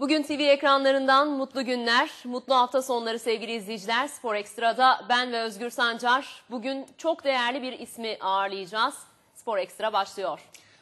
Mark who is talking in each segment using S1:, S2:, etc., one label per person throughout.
S1: Bugün TV ekranlarından mutlu günler, mutlu hafta sonları sevgili izleyiciler. Spor Ekstra'da ben ve Özgür Sancar bugün çok değerli bir ismi ağırlayacağız. Spor Ekstra başlıyor.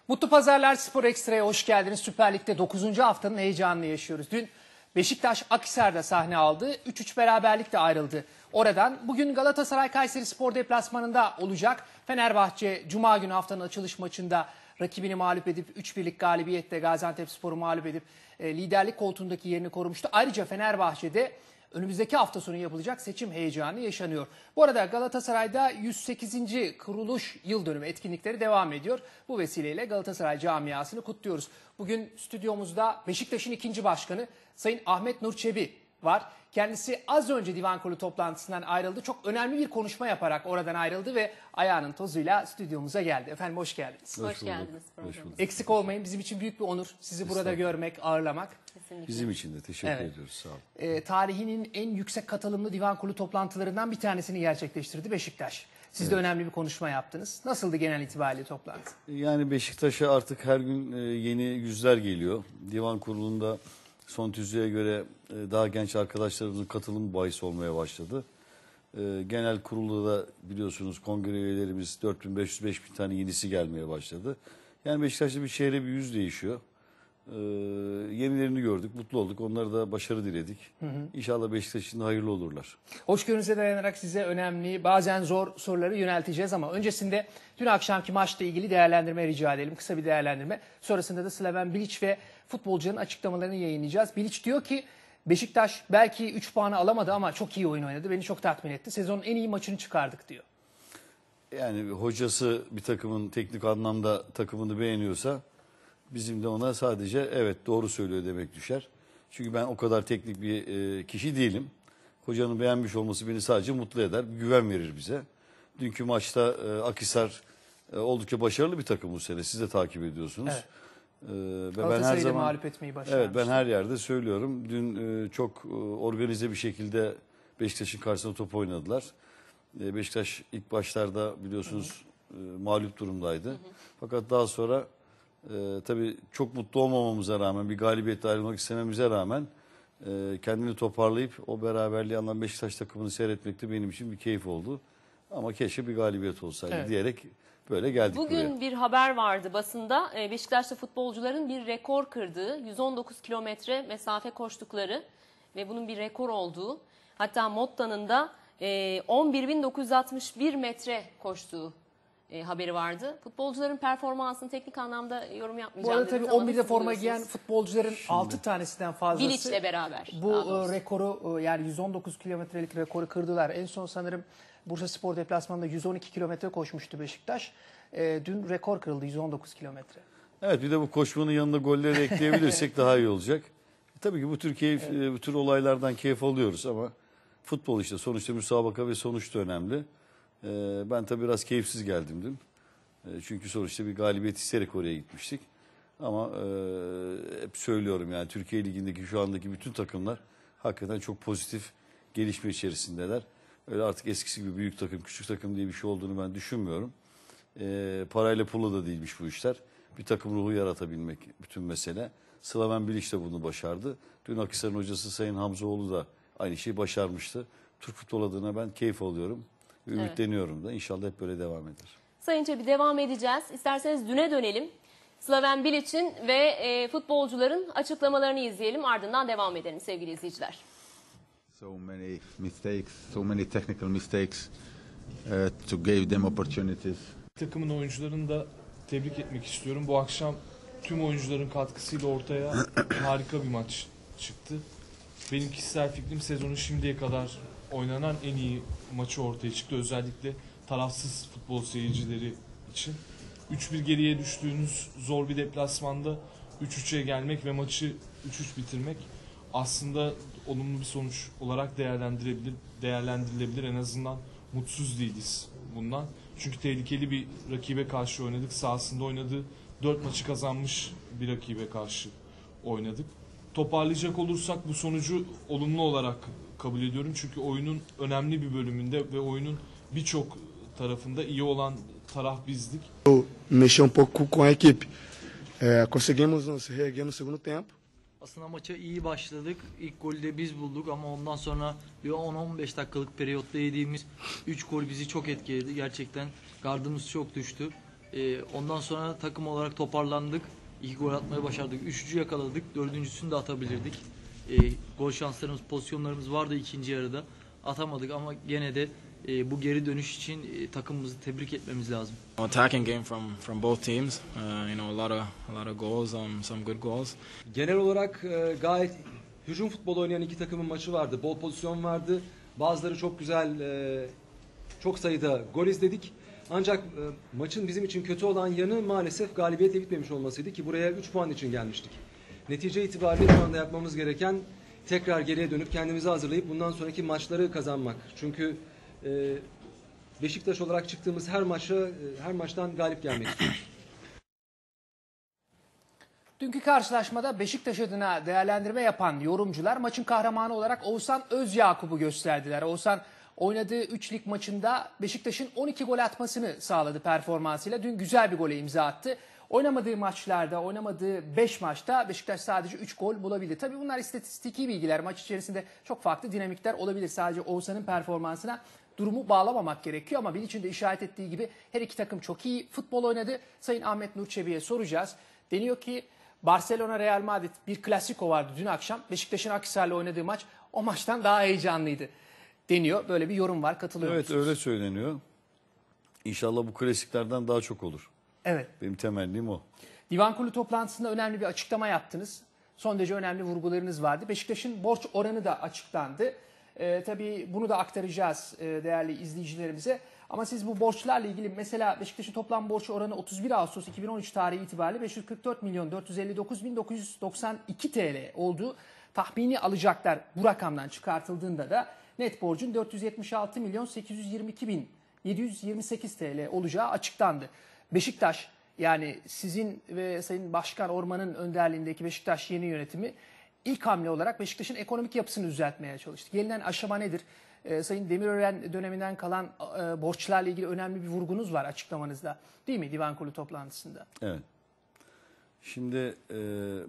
S2: Mutlu Pazarlar Spor Ekstra'ya hoş geldiniz. Süper Lig'de 9. haftanın heyecanını yaşıyoruz. Dün Beşiktaş Akhisar'da sahne aldı. 3-3 beraberlikle ayrıldı. Oradan bugün Galatasaray Kayseri Spor deplasmanında olacak. Fenerbahçe Cuma günü haftanın açılış maçında rakibini mağlup edip 3-1'lik galibiyette Gaziantepspor'u mağlup edip e, liderlik koltuğundaki yerini korumuştu. Ayrıca Fenerbahçe'de önümüzdeki hafta sonu yapılacak seçim heyecanı yaşanıyor. Bu arada Galatasaray'da 108. kuruluş yıl dönümü etkinlikleri devam ediyor. Bu vesileyle Galatasaray camiasını kutluyoruz. Bugün stüdyomuzda Beşiktaş'ın ikinci başkanı Sayın Ahmet Nur Çebi var. Kendisi az önce divan kurulu toplantısından ayrıldı. Çok önemli bir konuşma yaparak oradan ayrıldı ve ayağının tozuyla stüdyomuza geldi. Efendim hoş geldiniz. Hoş, hoş geldiniz. Hoş bulduk. Eksik olmayın. Bizim için büyük bir onur sizi burada görmek, ağırlamak.
S1: Kesinlikle.
S3: Bizim için de teşekkür evet. ediyoruz. Sağ olun.
S2: E, tarihinin en yüksek katılımlı divan kurulu toplantılarından bir tanesini gerçekleştirdi Beşiktaş. Siz evet. de önemli bir konuşma yaptınız. Nasıldı genel itibariyle toplantı?
S3: Yani Beşiktaş'a artık her gün e, yeni yüzler geliyor. Divan kurulunda Son tüzüğe göre e, daha genç arkadaşlarımızın katılım bahis olmaya başladı. E, genel kurulda da biliyorsunuz kongre üyelerimiz 4500-5000 tane yenisi gelmeye başladı. Yani Beşiktaş'ta bir şehre bir yüz değişiyor. E, yenilerini gördük, mutlu olduk. Onlara da başarı diledik. Hı hı. İnşallah Beşiktaş'ın hayırlı olurlar.
S2: Hoşgörünüze dayanarak size önemli, bazen zor soruları yönelteceğiz ama öncesinde dün akşamki maçla ilgili değerlendirme rica edelim. Kısa bir değerlendirme. Sonrasında da Slaven Bilic ve Futbolcunun açıklamalarını yayınlayacağız. Bilic diyor ki Beşiktaş belki 3 puanı alamadı ama çok iyi oyun oynadı. Beni çok tatmin etti. Sezonun en iyi maçını çıkardık diyor.
S3: Yani hocası bir takımın teknik anlamda takımını beğeniyorsa bizim de ona sadece evet doğru söylüyor demek düşer. Çünkü ben o kadar teknik bir e, kişi değilim. Hocanın beğenmiş olması beni sadece mutlu eder, güven verir bize. Dünkü maçta e, Akisar e, oldukça başarılı bir takım bu sene. Siz de takip ediyorsunuz. Evet. Ee, ve ben her zaman mağlup etmeyi başarmış. Evet ben her yerde söylüyorum. Dün e, çok e, organize bir şekilde Beşiktaş'ın karşısında top oynadılar. E, Beşiktaş ilk başlarda biliyorsunuz hı hı. mağlup durumdaydı. Hı hı. Fakat daha sonra e, tabii çok mutlu olmamamıza rağmen bir galibiyetle ayrılmak istememize rağmen kendini toparlayıp o beraberliği alan Beşiktaş takımını seyretmek de benim için bir keyif oldu. Ama keşke bir galibiyet olsaydı evet. diyerek böyle geldik Bugün buraya.
S1: bir haber vardı basında. Ee, Beşiktaşlı futbolcuların bir rekor kırdığı, 119 kilometre mesafe koştukları ve bunun bir rekor olduğu. Hatta Motta'nın da 11.961 ee, metre koştuğu
S2: e, haberi vardı.
S1: Futbolcuların performansını teknik anlamda yorum Bu yapmayacağım. arada tabii dediniz ama 11'de nasıl forma giyen
S2: futbolcuların 6 tanesinden fazlası. Bilic'le beraber, Bu e, rekoru e, yani 119 kilometrelik rekoru kırdılar. En son sanırım Bursa Spor deplasmanında 112 kilometre koşmuştu Beşiktaş. E, dün rekor kırıldı 119 kilometre.
S3: Evet bir de bu koşmanın yanında golleri ekleyebilirsek daha iyi olacak. E, tabii ki bu tür keyif, e, bu tür olaylardan keyif alıyoruz ama futbol işte sonuçta müsabaka ve sonuçta da önemli. Ee, ben tabii biraz keyifsiz geldim dün. Ee, çünkü sonuçta bir galibiyet isteyerek oraya gitmiştik. Ama e, hep söylüyorum yani Türkiye Ligi'ndeki şu andaki bütün takımlar hakikaten çok pozitif gelişme içerisindeler. Öyle artık eskisi gibi büyük takım, küçük takım diye bir şey olduğunu ben düşünmüyorum. E, parayla pulla da değilmiş bu işler. Bir takım ruhu yaratabilmek bütün mesele. Slaven Bilic de bunu başardı. Dün Akisar'ın hocası Sayın Hamzoğlu da aynı şeyi başarmıştı. Türk futbol adına ben keyif alıyorum. Ümitleniyorum da inşallah hep böyle devam eder.
S1: Sayın Çebi devam edeceğiz. İsterseniz düne dönelim. Slaven Bilic'in ve e, futbolcuların açıklamalarını izleyelim. Ardından devam edelim sevgili izleyiciler.
S3: So many mistakes, so many technical mistakes uh, to give them opportunities.
S2: Takımın oyuncularını da tebrik etmek istiyorum. Bu akşam
S3: tüm oyuncuların katkısıyla ortaya harika bir maç çıktı. Benim kişisel fikrim sezonu şimdiye kadar oynanan en iyi maçı ortaya çıktı. Özellikle tarafsız futbol seyircileri için. 3-1 geriye düştüğünüz zor bir deplasmanda 3-3'e gelmek ve maçı 3-3 bitirmek aslında olumlu bir sonuç olarak değerlendirebilir, değerlendirilebilir. En azından mutsuz değiliz bundan. Çünkü tehlikeli bir rakibe karşı oynadık. Sahasında oynadığı 4 maçı kazanmış bir rakibe karşı oynadık toparlayacak olursak bu sonucu olumlu olarak kabul ediyorum. Çünkü oyunun önemli bir bölümünde ve oyunun birçok tarafında iyi olan taraf bizdik. Mexer um pouco com a equipe. É, conseguimos nos reerguer no segundo tempo. Aslında maça iyi başladık. İlk golü de biz bulduk ama ondan sonra bir 10-15 dakikalık periyotta yediğimiz 3 gol bizi çok etkiledi. Gerçekten gardımız çok düştü. Ee, ondan sonra takım olarak toparlandık. İki gol atmayı başardık. Üçüncü yakaladık. Dördüncüsünü de atabilirdik. E, gol şanslarımız, pozisyonlarımız vardı ikinci yarıda. Atamadık ama gene de e, bu geri dönüş için
S1: e, takımımızı tebrik etmemiz lazım. Attacking game from from both teams. Uh, you know a lot of a lot of goals, um, some good goals. Genel olarak e, gayet hücum futbolu oynayan iki takımın maçı vardı. Bol pozisyon vardı. Bazıları çok güzel e, çok sayıda gol izledik. Ancak e, maçın bizim için kötü olan yanı maalesef galibiyetle bitmemiş olmasıydı ki buraya 3 puan için gelmiştik. Netice itibariyle şu anda yapmamız gereken tekrar geriye dönüp kendimizi hazırlayıp bundan sonraki maçları kazanmak. Çünkü e, Beşiktaş olarak çıktığımız her maça e, her maçtan galip gelmek
S2: Dünkü karşılaşmada Beşiktaş adına değerlendirme yapan yorumcular maçın kahramanı olarak Oğuzhan Öz Yakup'u gösterdiler. Oğuzhan Oynadığı 3 lig maçında Beşiktaş'ın 12 gol atmasını sağladı performansıyla. Dün güzel bir gole imza attı. Oynamadığı maçlarda, oynamadığı 5 maçta Beşiktaş sadece 3 gol bulabildi. Tabi bunlar istatistiki bilgiler. Maç içerisinde çok farklı dinamikler olabilir. Sadece Oğuzhan'ın performansına durumu bağlamamak gerekiyor ama Bilic'in de işaret ettiği gibi her iki takım çok iyi futbol oynadı. Sayın Ahmet Nurçevi'ye soracağız. Deniyor ki Barcelona Real Madrid bir klasiko vardı dün akşam. Beşiktaş'ın Akhisar'la oynadığı maç o maçtan daha heyecanlıydı deniyor. Böyle bir yorum var katılıyor Evet musunuz?
S3: öyle söyleniyor. İnşallah bu klasiklerden daha çok olur. Evet. Benim temennim o.
S2: Divan Kurulu toplantısında önemli bir açıklama yaptınız. Son derece önemli vurgularınız vardı. Beşiktaş'ın borç oranı da açıklandı. Ee, tabii bunu da aktaracağız e, değerli izleyicilerimize. Ama siz bu borçlarla ilgili mesela Beşiktaş'ın toplam borç oranı 31 Ağustos 2013 tarihi itibariyle 544 milyon 459 bin 992 TL oldu tahmini alacaklar bu rakamdan çıkartıldığında da net borcun 476 milyon 822 bin 728 TL olacağı açıklandı. Beşiktaş yani sizin ve Sayın Başkan Orman'ın önderliğindeki Beşiktaş yeni yönetimi ilk hamle olarak Beşiktaş'ın ekonomik yapısını düzeltmeye çalıştı. Gelinen aşama nedir? Ee, Sayın Demirören döneminden kalan e, borçlarla ilgili önemli bir vurgunuz var açıklamanızda değil mi divan kurulu toplantısında?
S3: Evet. Şimdi e,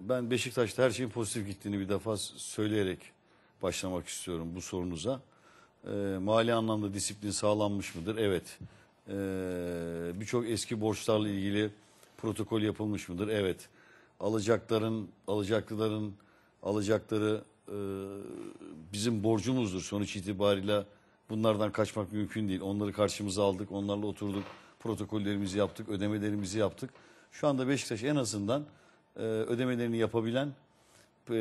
S3: ben Beşiktaş'ta her şeyin pozitif gittiğini bir defa söyleyerek başlamak istiyorum bu sorunuza. E, mali anlamda disiplin sağlanmış mıdır? Evet. E, Birçok eski borçlarla ilgili protokol yapılmış mıdır? Evet. Alacakların, alacaklıların alacakları e, bizim borcumuzdur sonuç itibariyle. Bunlardan kaçmak mümkün değil. Onları karşımıza aldık, onlarla oturduk, protokollerimizi yaptık, ödemelerimizi yaptık. Şu anda Beşiktaş en azından e, ödemelerini yapabilen, e,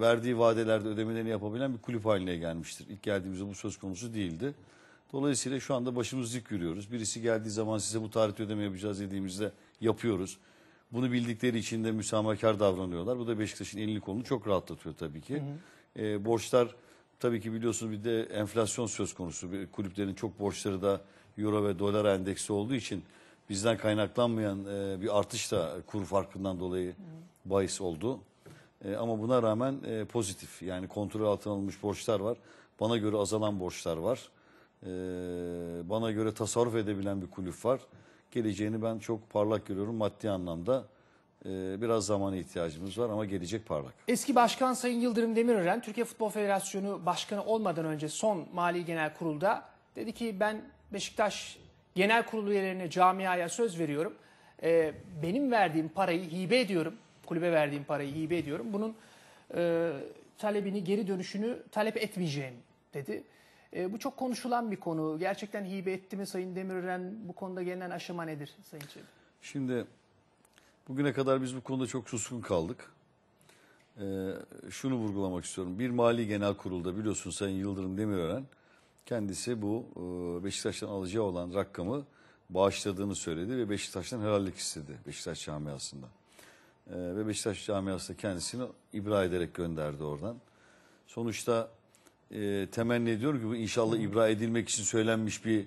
S3: verdiği vadelerde ödemelerini yapabilen bir kulüp haline gelmiştir. İlk geldiğimizde bu söz konusu değildi. Dolayısıyla şu anda başımız dik yürüyoruz. Birisi geldiği zaman size bu tarihte ödeme yapacağız dediğimizde yapıyoruz. Bunu bildikleri için de müsamahakar davranıyorlar. Bu da Beşiktaş'ın elini kolunu çok rahatlatıyor tabii ki. Hı hı. E, borçlar tabii ki biliyorsunuz bir de enflasyon söz konusu. Kulüplerin çok borçları da euro ve dolar endeksi olduğu için bizden kaynaklanmayan e, bir artış da kur farkından dolayı bahis oldu. E, ama buna rağmen e, pozitif yani kontrol altına alınmış borçlar var. Bana göre azalan borçlar var. E, bana göre tasarruf edebilen bir kulüp var. Geleceğini ben çok parlak görüyorum maddi anlamda. E, biraz zamana ihtiyacımız var ama gelecek parlak.
S2: Eski Başkan Sayın Yıldırım Demirören Türkiye Futbol Federasyonu Başkanı olmadan önce son Mali Genel Kurul'da dedi ki ben Beşiktaş genel Kurul üyelerine, camiaya söz veriyorum. E, benim verdiğim parayı hibe ediyorum. Kulübe verdiğim parayı hibe ediyorum. Bunun e, talebini, geri dönüşünü talep etmeyeceğim dedi. E, bu çok konuşulan bir konu. Gerçekten hibe etti mi Sayın Demirören? Bu konuda gelinen aşama nedir Sayın Çelik?
S3: Şimdi bugüne kadar biz bu konuda çok suskun kaldık. Ee, şunu vurgulamak istiyorum. Bir mali genel kurulda biliyorsun Sayın Yıldırım Demirören kendisi bu e, Beşiktaş'tan alacağı olan rakamı bağışladığını söyledi ve Beşiktaş'tan helallik istedi Beşiktaş camiasından. Ee, ve Beşiktaş camiası kendisini ibra ederek gönderdi oradan. Sonuçta e, temenni ediyorum ki bu inşallah ibra edilmek için söylenmiş bir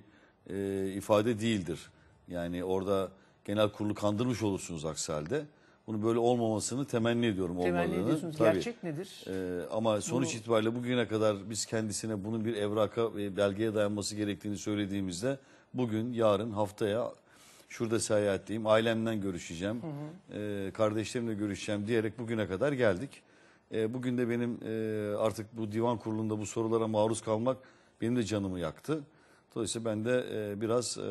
S3: e, ifade değildir. Yani orada genel kurulu kandırmış olursunuz aksi halde. Bunu böyle olmamasını temenni ediyorum olmadığını. Temenni ediyorsunuz. Tabii. Gerçek nedir? Ee, ama sonuç Bunu... itibariyle bugüne kadar biz kendisine bunun bir evraka ve belgeye dayanması gerektiğini söylediğimizde bugün, yarın, haftaya şurada seyahatleyim, ailemden görüşeceğim, hı hı. E, kardeşlerimle görüşeceğim diyerek bugüne kadar geldik. E, bugün de benim e, artık bu divan kurulunda bu sorulara maruz kalmak benim de canımı yaktı. Dolayısıyla ben de e, biraz e,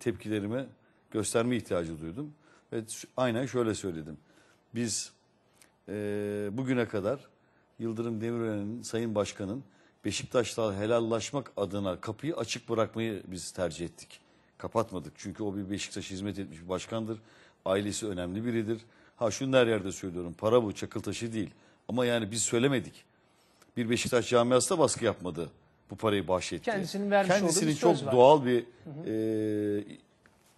S3: tepkilerimi gösterme ihtiyacı duydum. Ve aynen şöyle söyledim. Biz e, bugüne kadar Yıldırım Demirören'in, Sayın Başkan'ın Beşiktaş'la helallaşmak adına kapıyı açık bırakmayı biz tercih ettik. Kapatmadık. Çünkü o bir Beşiktaş hizmet etmiş bir başkandır. Ailesi önemli biridir. Ha şunu her yerde söylüyorum. Para bu, çakıl taşı değil. Ama yani biz söylemedik. Bir Beşiktaş camiası da baskı yapmadı. Bu parayı bahşetti.
S2: Kendisinin vermiş Kendisinin olduğu bir çok var. doğal
S3: bir hı hı. E,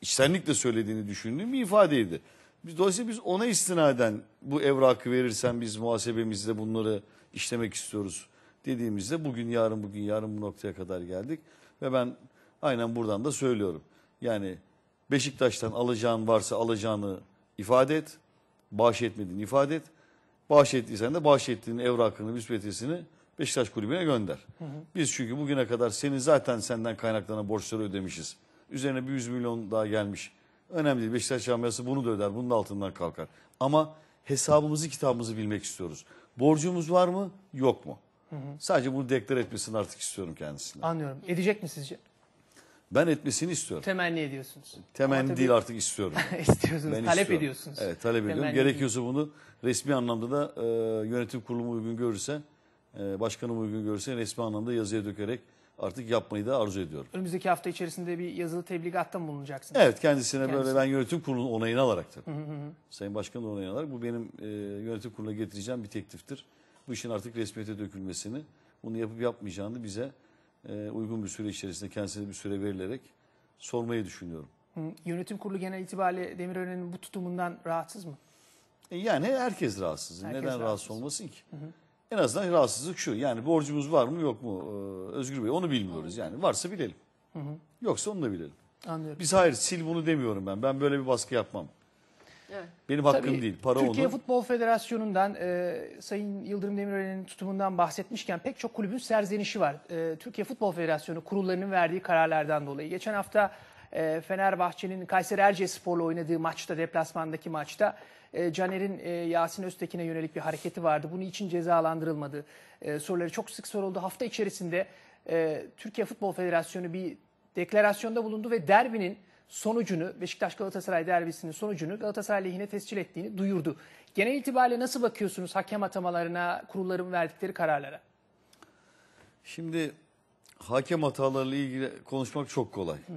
S3: içtenlikle söylediğini düşündüğüm bir ifadeydi. Biz, dolayısıyla biz ona istinaden bu evrakı verirsen biz muhasebemizde bunları işlemek istiyoruz dediğimizde bugün yarın bugün yarın bu noktaya kadar geldik. Ve ben aynen buradan da söylüyorum. Yani Beşiktaş'tan alacağın varsa alacağını ifade et. etmediğini ifade et. ettiysen de bağış bahşettiğin evrakını, müsbetisini Beşiktaş kulübüne gönder. Hı hı. Biz çünkü bugüne kadar senin zaten senden kaynaklanan borçları ödemişiz. Üzerine bir 100 milyon daha gelmiş. Önemli değil. Beşiktaş camiası bunu da öder. Bunun da altından kalkar. Ama hesabımızı kitabımızı bilmek istiyoruz. Borcumuz var mı yok mu? Hı hı. Sadece bunu deklar etmesini artık istiyorum kendisinden.
S2: Anlıyorum. Edecek mi sizce?
S3: Ben etmesini istiyorum. Temenni ediyorsunuz. Temenni tabii... değil artık istiyorum. istiyorsunuz, ben talep istiyorum. ediyorsunuz. Evet talep Temenni ediyorum. Gerekiyorsa değil. bunu resmi anlamda da e, yönetim kurulumu uygun görürse, e, başkanım uygun görürse resmi anlamda yazıya dökerek artık yapmayı da arzu ediyorum.
S2: Önümüzdeki hafta içerisinde bir yazılı tebligatta mı bulunacaksınız? Evet kendisine Kendisi. böyle ben
S3: yönetim kurulunun onayını alarak tabii. Hı hı hı. Sayın Başkan'ın onayını alarak bu benim e, yönetim kuruluna getireceğim bir tekliftir. Bu işin artık resmiyete dökülmesini bunu yapıp yapmayacağını bize e, uygun bir süre içerisinde kendisine bir süre verilerek sormayı düşünüyorum.
S2: Hı, yönetim kurulu genel itibariyle Demirören'in bu tutumundan rahatsız mı?
S3: E yani herkes rahatsız. Herkes Neden rahatsız, rahatsız olmasın ki? Hı hı en azından rahatsızlık şu. Yani borcumuz var mı yok mu e, Özgür Bey onu bilmiyoruz. Yani varsa bilelim. Yoksa onu da bilelim.
S2: Anlıyorum. Biz hayır
S3: sil bunu demiyorum ben. Ben böyle bir baskı yapmam. Evet. Benim hakkım Tabii, değil. Para Türkiye onun.
S2: Futbol Federasyonu'ndan e, Sayın Yıldırım Demirören'in tutumundan bahsetmişken pek çok kulübün serzenişi var. E, Türkiye Futbol Federasyonu kurullarının verdiği kararlardan dolayı. Geçen hafta ee, Fenerbahçe'nin Kayseri Ercespor'la oynadığı maçta, deplasmandaki maçta e, Caner'in e, Yasin Öztekin'e yönelik bir hareketi vardı. Bunun için cezalandırılmadı. E, soruları çok sık soruldu. Hafta içerisinde Türkiye Futbol Federasyonu bir deklarasyonda bulundu ve derbinin sonucunu, Beşiktaş Galatasaray derbisinin sonucunu Galatasaray lehine tescil ettiğini duyurdu. Genel itibariyle nasıl bakıyorsunuz hakem atamalarına, kurulların verdikleri kararlara?
S3: Şimdi hakem hatalarıyla ilgili konuşmak çok kolay. Hı hı.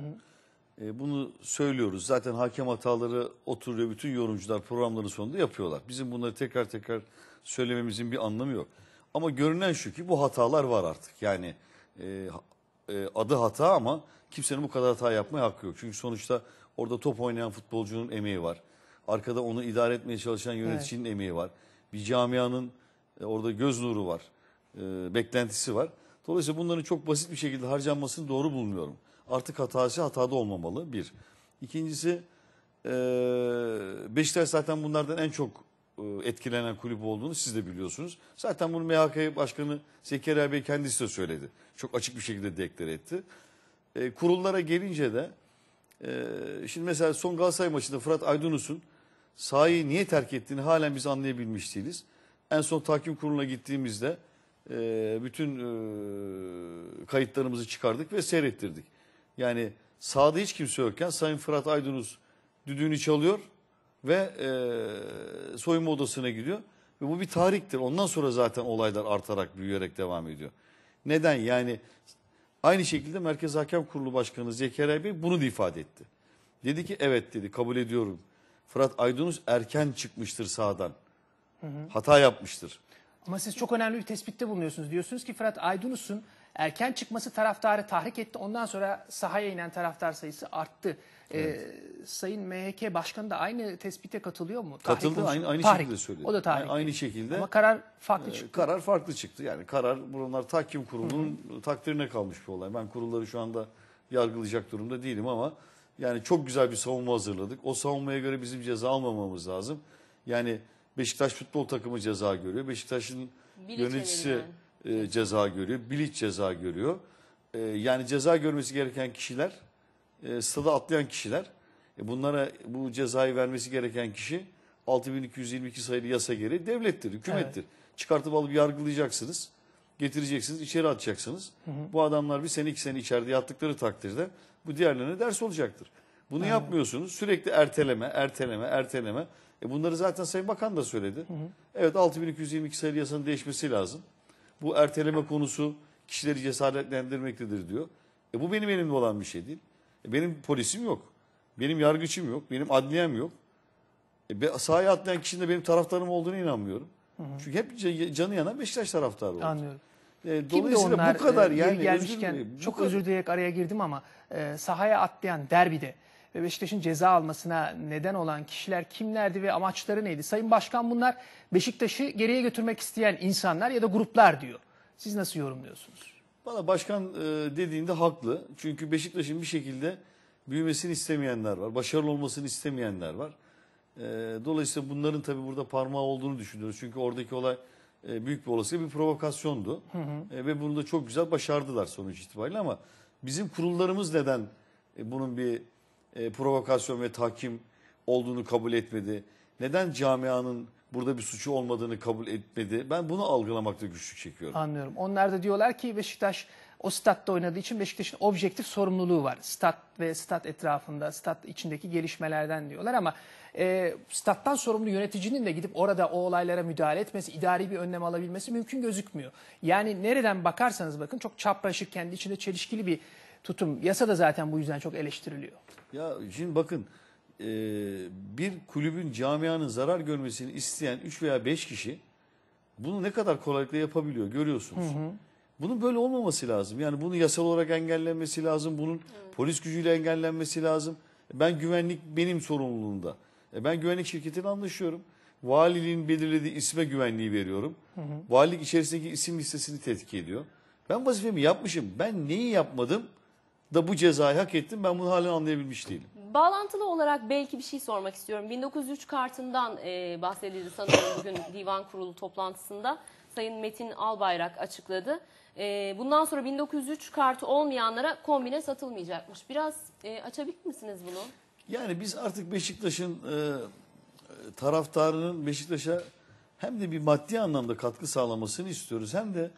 S3: E, bunu söylüyoruz. Zaten hakem hataları oturuyor. Bütün yorumcular programların sonunda yapıyorlar. Bizim bunları tekrar tekrar söylememizin bir anlamı yok. Ama görünen şu ki bu hatalar var artık. Yani e, e, adı hata ama kimsenin bu kadar hata yapmaya hakkı yok. Çünkü sonuçta orada top oynayan futbolcunun emeği var. Arkada onu idare etmeye çalışan yöneticinin evet. emeği var. Bir camianın e, orada göz nuru var. E, beklentisi var. Dolayısıyla bunların çok basit bir şekilde harcanmasını doğru bulmuyorum. Artık hatası hatada olmamalı bir. İkincisi e, Beşiktaş zaten bunlardan en çok etkilenen kulüp olduğunu siz de biliyorsunuz. Zaten bunu MHK Başkanı Zekeriya Bey kendisi de söyledi. Çok açık bir şekilde deklar etti. kurullara gelince de şimdi mesela son Galatasaray maçında Fırat Aydınus'un sahayı niye terk ettiğini halen biz anlayabilmiş değiliz. En son tahkim kuruluna gittiğimizde bütün kayıtlarımızı çıkardık ve seyrettirdik. Yani sağda hiç kimse yokken Sayın Fırat Aydınus düdüğünü çalıyor ve e, soyunma odasına gidiyor. Ve bu bir tarihtir. Ondan sonra zaten olaylar artarak büyüyerek devam ediyor. Neden? Yani aynı şekilde Merkez Hakem Kurulu Başkanı Zekeriya Bey bunu da ifade etti. Dedi ki evet dedi kabul ediyorum. Fırat Aydınus erken çıkmıştır sağdan. Hı hı. Hata yapmıştır.
S2: Ama siz çok önemli bir tespitte bulunuyorsunuz. Diyorsunuz ki Fırat Aydınus'un erken çıkması taraftarı tahrik etti. Ondan sonra sahaya inen taraftar sayısı arttı. Ee, evet. Ee, Sayın MHK Başkanı da aynı tespite katılıyor mu? Katıldı tahrik aynı, aynı şekilde söyledi. O da tahrik.
S3: Aynı, şekilde. Ama karar farklı e, çıktı. Karar farklı çıktı. Yani karar bunlar takvim kurulunun takdirine kalmış bir olay. Ben kurulları şu anda yargılayacak durumda değilim ama yani çok güzel bir savunma hazırladık. O savunmaya göre bizim ceza almamamız lazım. Yani Beşiktaş futbol takımı ceza görüyor. Beşiktaş'ın yöneticisi... Çevirmen e, ceza görüyor. Bilic ceza görüyor. E, yani ceza görmesi gereken kişiler, e, stada atlayan kişiler. E, bunlara bu cezayı vermesi gereken kişi 6222 sayılı yasa gereği devlettir, hükümettir. Evet. Çıkartıp alıp yargılayacaksınız. Getireceksiniz, içeri atacaksınız. Hı hı. Bu adamlar bir sene iki sene içeride yattıkları takdirde bu diğerlerine ders olacaktır. Bunu Aynen. yapmıyorsunuz. Sürekli erteleme, erteleme, erteleme. E bunları zaten Sayın Bakan da söyledi. Hı hı. Evet 6222 sayılı yasanın değişmesi lazım bu erteleme konusu kişileri cesaretlendirmektedir diyor. E bu benim elimde olan bir şey değil. E benim polisim yok. Benim yargıçım yok. Benim adliyem yok. E sahaya atlayan kişinin de benim taraftarım olduğunu inanmıyorum. Hı hı. Çünkü hep canı yanan Beşiktaş taraftarı oldu. Anlıyorum. E, dolayısıyla onlar, bu kadar e, yani gelmişken, özür, bu çok kadar... özür
S2: dileyerek araya girdim ama e, sahaya atlayan derbide ve Beşiktaş'ın ceza almasına neden olan kişiler kimlerdi ve amaçları neydi? Sayın Başkan bunlar Beşiktaş'ı geriye götürmek isteyen insanlar ya da gruplar diyor. Siz nasıl yorumluyorsunuz?
S3: Bana başkan e, dediğinde haklı. Çünkü Beşiktaş'ın bir şekilde büyümesini istemeyenler var. Başarılı olmasını istemeyenler var. E, dolayısıyla bunların tabii burada parmağı olduğunu düşünüyoruz. Çünkü oradaki olay e, büyük bir olasılıkla bir provokasyondu. Hı hı. Ve bunu da çok güzel başardılar sonuç itibariyle ama bizim kurullarımız neden bunun bir e, provokasyon ve tahkim olduğunu kabul etmedi? Neden camianın burada bir suçu olmadığını kabul etmedi? Ben bunu algılamakta güçlük çekiyorum.
S2: Anlıyorum. Onlar da diyorlar ki Beşiktaş o statta oynadığı için Beşiktaş'ın objektif sorumluluğu var. Stat ve stat etrafında, stat içindeki gelişmelerden diyorlar ama e, stattan sorumlu yöneticinin de gidip orada o olaylara müdahale etmesi, idari bir önlem alabilmesi mümkün gözükmüyor. Yani nereden bakarsanız bakın çok çapraşık, kendi içinde çelişkili bir tutum. Yasa da zaten bu yüzden çok eleştiriliyor.
S3: Ya şimdi bakın e, bir kulübün camianın zarar görmesini isteyen 3 veya 5 kişi bunu ne kadar kolaylıkla yapabiliyor görüyorsunuz. Hı hı. Bunun böyle olmaması lazım. Yani bunu yasal olarak engellenmesi lazım. Bunun evet. polis gücüyle engellenmesi lazım. Ben güvenlik benim sorumluluğumda. E, ben güvenlik şirketiyle anlaşıyorum. Valiliğin belirlediği isme güvenliği veriyorum. Hı hı. Valilik içerisindeki isim listesini tetkik ediyor. Ben vazifemi yapmışım. Ben neyi yapmadım? da bu cezayı hak ettim. Ben bunu halen anlayabilmiş değilim.
S1: Bağlantılı olarak belki bir şey sormak istiyorum. 1903 kartından e, bahsedildi sanırım bugün divan kurulu toplantısında. Sayın Metin Albayrak açıkladı. E, bundan sonra 1903 kartı olmayanlara kombine satılmayacakmış. Biraz e, açabilir misiniz bunu?
S3: Yani biz artık Beşiktaş'ın e, taraftarının Beşiktaş'a hem de bir maddi anlamda katkı sağlamasını istiyoruz hem de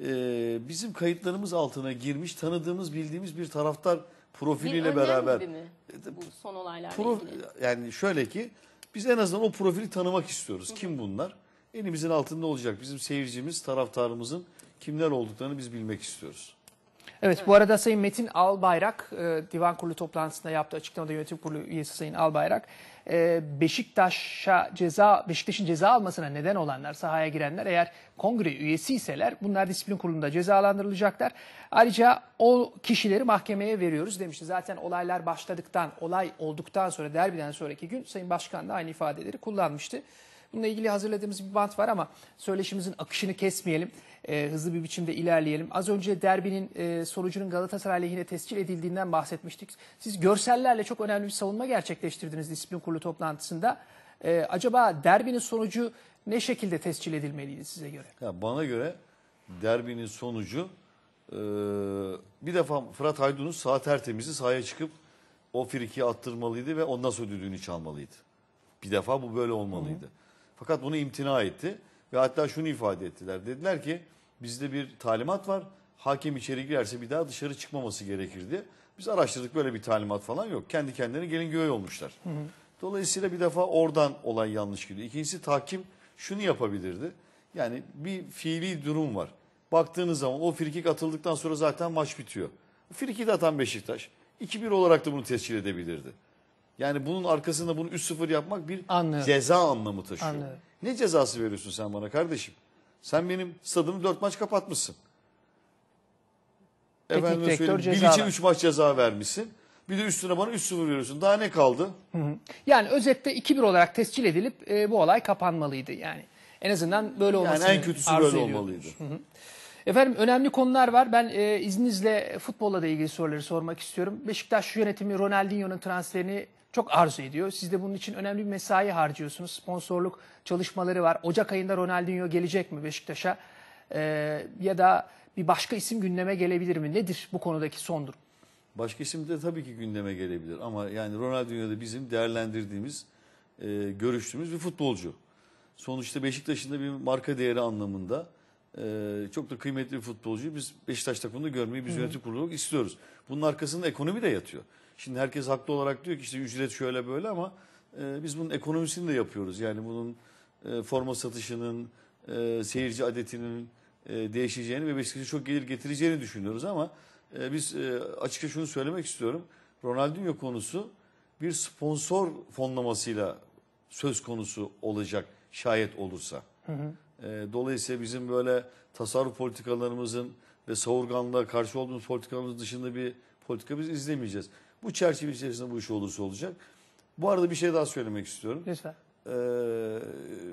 S3: e, bizim kayıtlarımız altına girmiş, tanıdığımız, bildiğimiz bir taraftar profiliyle bir beraber. Mi?
S1: E, bu son olaylar. Pro,
S3: Yani şöyle ki biz en azından o profili tanımak istiyoruz. Hı. Kim bunlar? Elimizin altında olacak bizim seyircimiz, taraftarımızın kimler olduklarını biz bilmek istiyoruz.
S2: Evet bu arada Sayın Metin Albayrak e, Divan Kurulu toplantısında yaptığı açıklamada yönetim kurulu üyesi Sayın Albayrak e, Beşiktaş'a ceza Beşiktaş'ın ceza almasına neden olanlar sahaya girenler eğer kongre üyesi iseler bunlar disiplin kurulunda cezalandırılacaklar. Ayrıca o kişileri mahkemeye veriyoruz demişti. Zaten olaylar başladıktan olay olduktan sonra derbiden sonraki gün Sayın Başkan da aynı ifadeleri kullanmıştı. Bununla ilgili hazırladığımız bir bant var ama söyleşimizin akışını kesmeyelim. E, hızlı bir biçimde ilerleyelim. Az önce derbinin e, sonucunun Galatasaray lehine tescil edildiğinden bahsetmiştik. Siz görsellerle çok önemli bir savunma gerçekleştirdiniz disiplin kurulu toplantısında. E, acaba derbinin sonucu ne şekilde tescil edilmeliydi size göre?
S3: Ya bana göre derbinin sonucu e, bir defa Fırat Aydın'ın sağ tertemizi sahaya çıkıp o frikiyi attırmalıydı ve ondan sonra düdüğünü çalmalıydı. Bir defa bu böyle olmalıydı. Hı hı. Fakat bunu imtina etti ve hatta şunu ifade ettiler. Dediler ki bizde bir talimat var. hakim içeri girerse bir daha dışarı çıkmaması gerekirdi. Biz araştırdık böyle bir talimat falan yok. Kendi kendilerine gelin göğe olmuşlar. Dolayısıyla bir defa oradan olay yanlış gidiyor. İkincisi tahkim şunu yapabilirdi. Yani bir fiili durum var. Baktığınız zaman o frikik atıldıktan sonra zaten maç bitiyor. Friki de atan Beşiktaş. 2-1 olarak da bunu tescil edebilirdi. Yani bunun arkasında bunu 3-0 yapmak bir Anlıyorum. ceza anlamı taşıyor. Anlıyorum. Ne cezası veriyorsun sen bana kardeşim? Sen benim stadımı 4 maç kapatmışsın. Efendim direktör söyleyeyim, bir için ver. 3 maç ceza vermişsin. Bir de üstüne bana 3-0 veriyorsun. Daha ne kaldı?
S2: Yani özette 2-1 olarak tescil edilip e, bu olay kapanmalıydı yani. En azından böyle olmasını yani en kötüsü arzu böyle olmalıydı. Efendim önemli konular var. Ben e, izninizle futbolla da ilgili soruları sormak istiyorum. Beşiktaş yönetimi Ronaldinho'nun transferini çok arzu ediyor. Siz de bunun için önemli bir mesai harcıyorsunuz. Sponsorluk çalışmaları var. Ocak ayında Ronaldinho gelecek mi Beşiktaş'a? Ee, ya da bir başka isim gündeme gelebilir mi? Nedir bu konudaki son durum?
S3: Başka isim de tabii ki gündeme gelebilir ama yani Ronaldinho'da bizim değerlendirdiğimiz, e, görüştüğümüz bir futbolcu. Sonuçta Beşiktaş'ın da bir marka değeri anlamında e, çok da kıymetli bir futbolcu. biz Beşiktaş takımında görmeyi biz yönetim kurulu istiyoruz. Bunun arkasında ekonomi de yatıyor. Şimdi herkes haklı olarak diyor ki işte ücret şöyle böyle ama e, biz bunun ekonomisini de yapıyoruz. Yani bunun e, forma satışının, e, seyirci adetinin e, değişeceğini ve Beşiktaş'a çok gelir getireceğini düşünüyoruz ama e, biz e, açıkça şunu söylemek istiyorum. Ronaldinho konusu bir sponsor fonlamasıyla söz konusu olacak şayet olursa. Hı hı. E, dolayısıyla bizim böyle tasarruf politikalarımızın ve savurganlığa karşı olduğumuz politikalarımız dışında bir politika biz izlemeyeceğiz. Bu çerçeve içerisinde bu iş olursa olacak. Bu arada bir şey daha söylemek istiyorum. Lütfen. Ee,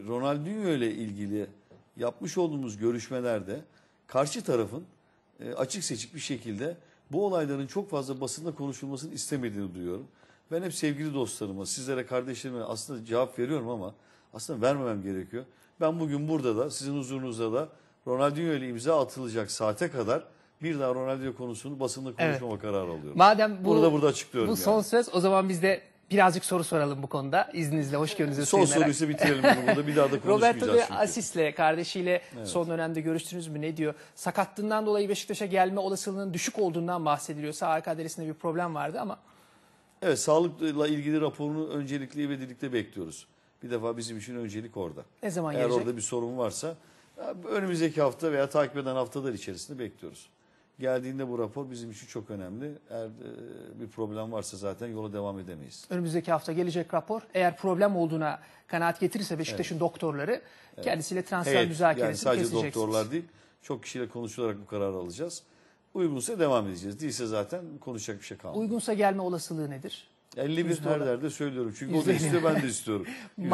S3: Ronaldinho ile ilgili yapmış olduğumuz görüşmelerde karşı tarafın e, açık seçik bir şekilde bu olayların çok fazla basında konuşulmasını istemediğini duyuyorum. Ben hep sevgili dostlarıma, sizlere, kardeşlerime aslında cevap veriyorum ama aslında vermemem gerekiyor. Ben bugün burada da, sizin huzurunuzda da Ronaldinho ile imza atılacak saate kadar bir daha Ronaldinho konusunu basında konuşmama kararı alıyorum. Madem bu, Bunu burada açıklıyorum bu yani. son
S2: söz o zaman biz de birazcık soru soralım bu konuda. İzninizle hoşgörünüzü Son sığınarak. ise bitirelim bunu burada. Bir daha da konuşmayacağız de çünkü. Asis'le kardeşiyle son dönemde görüştünüz mü ne diyor? Sakatlığından dolayı Beşiktaş'a gelme olasılığının düşük olduğundan bahsediliyor. Sağ arka derisinde bir problem vardı ama
S3: Evet sağlıkla ilgili raporunu öncelikli ve ivedilikte bekliyoruz. Bir defa bizim için öncelik orada. ne zaman Eğer gelecek? orada bir sorun varsa önümüzdeki hafta veya takip eden haftalar içerisinde bekliyoruz. Geldiğinde bu rapor bizim için çok önemli. Eğer e, bir problem varsa zaten yola devam edemeyiz.
S2: Önümüzdeki hafta gelecek rapor. Eğer problem olduğuna kanaat getirirse Beşiktaş'ın evet. doktorları kendisiyle transfer evet. müzakeresini yani sadece doktorlar
S3: değil, çok kişiyle konuşularak bu kararı alacağız. Uygunsa devam edeceğiz. Değilse zaten konuşacak bir şey kalmıyor.
S2: Uygunsa gelme olasılığı nedir? 51 her derde söylüyorum. Çünkü o da istiyor ben de istiyorum. %51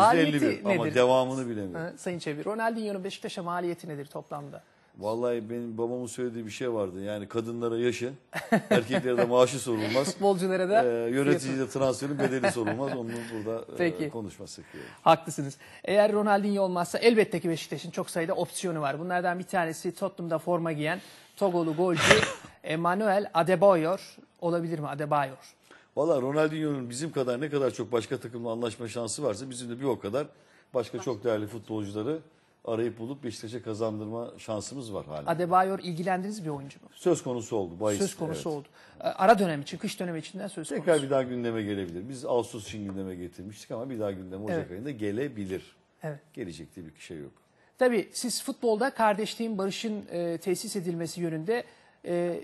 S2: ama nedir? devamını bilemiyorum. Sayın Çevir, Ronaldinho'nun Beşiktaş'a maliyeti nedir toplamda?
S3: Vallahi benim babamın söylediği bir şey vardı. Yani kadınlara yaşı, erkeklere de maaşı sorulmaz. Futbolculara nerede? Ee, yönetici de transferin bedeli sorulmaz. Onun burada e, Peki. E, konuşması.
S2: Haklısınız. Eğer Ronaldinho olmazsa elbette ki Beşiktaş'ın çok sayıda opsiyonu var. Bunlardan bir tanesi Tottenham'da forma giyen Togolu golcü Emmanuel Adebayor olabilir mi? Adebayor.
S3: Valla Ronaldinho'nun bizim kadar ne kadar çok başka takımla anlaşma şansı varsa bizim de bir o kadar başka çok değerli futbolcuları arayıp bulup Beşiktaş'a kazandırma şansımız var hala.
S2: Adebayor ilgilendiniz bir oyuncu mu?
S3: Söz konusu oldu. Bahis, söz konusu evet. oldu.
S2: E, ara dönemi, çıkış dönemi içinden söz Tekrar
S3: konusu. Tekrar bir daha gündeme gelebilir. Biz Ağustos için gündeme getirmiştik ama bir daha gündeme Ocak evet. ayında gelebilir. Evet. Gelecek diye bir şey yok.
S2: Tabii siz futbolda kardeşliğin, barışın e, tesis edilmesi yönünde e,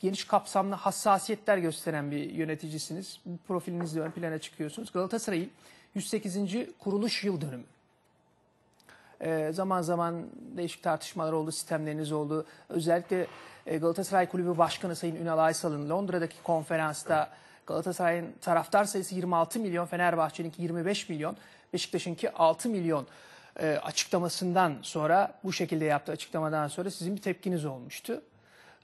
S2: geniş kapsamlı hassasiyetler gösteren bir yöneticisiniz. Bu profilinizle ön plana çıkıyorsunuz. Galatasaray'ın 108. kuruluş yıl dönümü. Ee, zaman zaman değişik tartışmalar oldu, sistemleriniz oldu. Özellikle e, Galatasaray Kulübü Başkanı Sayın Ünal Aysal'ın Londra'daki konferansta Galatasaray'ın taraftar sayısı 26 milyon, Fenerbahçe'ninki 25 milyon, Beşiktaş'ınki 6 milyon e, açıklamasından sonra, bu şekilde yaptığı açıklamadan sonra sizin bir tepkiniz olmuştu.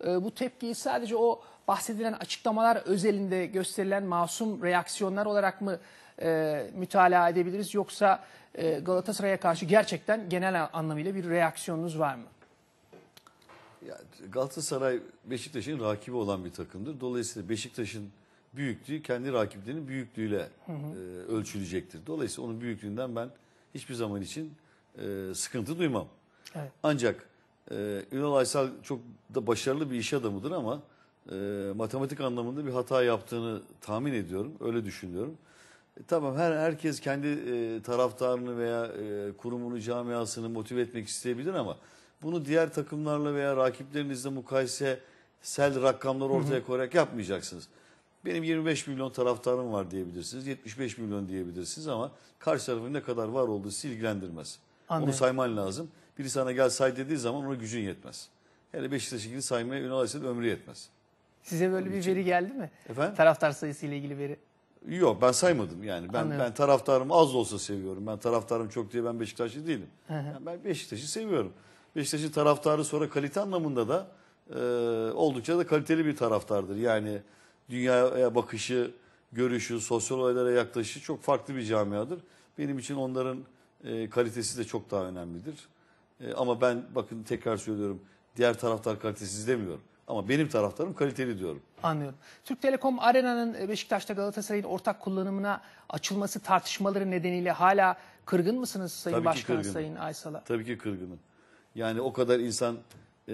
S2: E, bu tepkiyi sadece o bahsedilen açıklamalar özelinde gösterilen masum reaksiyonlar olarak mı e, mütalaa edebiliriz? Yoksa e, Galatasaray'a karşı gerçekten genel anlamıyla bir reaksiyonunuz var mı?
S3: Ya, Galatasaray Beşiktaş'ın rakibi olan bir takımdır. Dolayısıyla Beşiktaş'ın büyüklüğü kendi rakiplerinin büyüklüğüyle hı hı. E, ölçülecektir. Dolayısıyla onun büyüklüğünden ben hiçbir zaman için e, sıkıntı duymam. Evet. Ancak e, Ünal Aysal çok da başarılı bir iş adamıdır ama e, matematik anlamında bir hata yaptığını tahmin ediyorum. Öyle düşünüyorum. E, tamam her herkes kendi e, taraftarını veya e, kurumunu, camiasını motive etmek isteyebilir ama bunu diğer takımlarla veya rakiplerinizle mukayese sel rakamları ortaya koyarak yapmayacaksınız. Benim 25 milyon taraftarım var diyebilirsiniz. 75 milyon diyebilirsiniz ama karşı tarafın ne kadar var olduğu sizi ilgilendirmez. Anladım. Onu sayman lazım. Biri sana gel say dediği zaman ona gücün yetmez. Hele Beşiktaş'ınkini saymaya Ünal ömrü yetmez.
S2: Size böyle Onun bir için... veri geldi mi? Efendim? Taraftar sayısı ile
S3: ilgili veri. Yok ben saymadım yani. Ben Anlıyorum. ben taraftarımı az da olsa seviyorum. Ben taraftarım çok diye ben Beşiktaşlı değilim. Yani ben Beşiktaş'ı seviyorum. Beşiktaş'ın taraftarı sonra kalite anlamında da e, oldukça da kaliteli bir taraftardır. Yani dünyaya bakışı, görüşü, sosyal olaylara yaklaşışı çok farklı bir camiadır. Benim için onların e, kalitesi de çok daha önemlidir. E, ama ben bakın tekrar söylüyorum diğer taraftar kalitesiz demiyorum. Ama benim taraftarım kaliteli diyorum
S2: anlıyorum. Türk Telekom Arena'nın e, Beşiktaş'ta Galatasaray'ın ortak kullanımına açılması tartışmaları nedeniyle hala kırgın mısınız Sayın Tabii Başkan, kırgınım. Sayın Aysal'a?
S3: Tabii ki kırgınım. Yani o kadar insan e,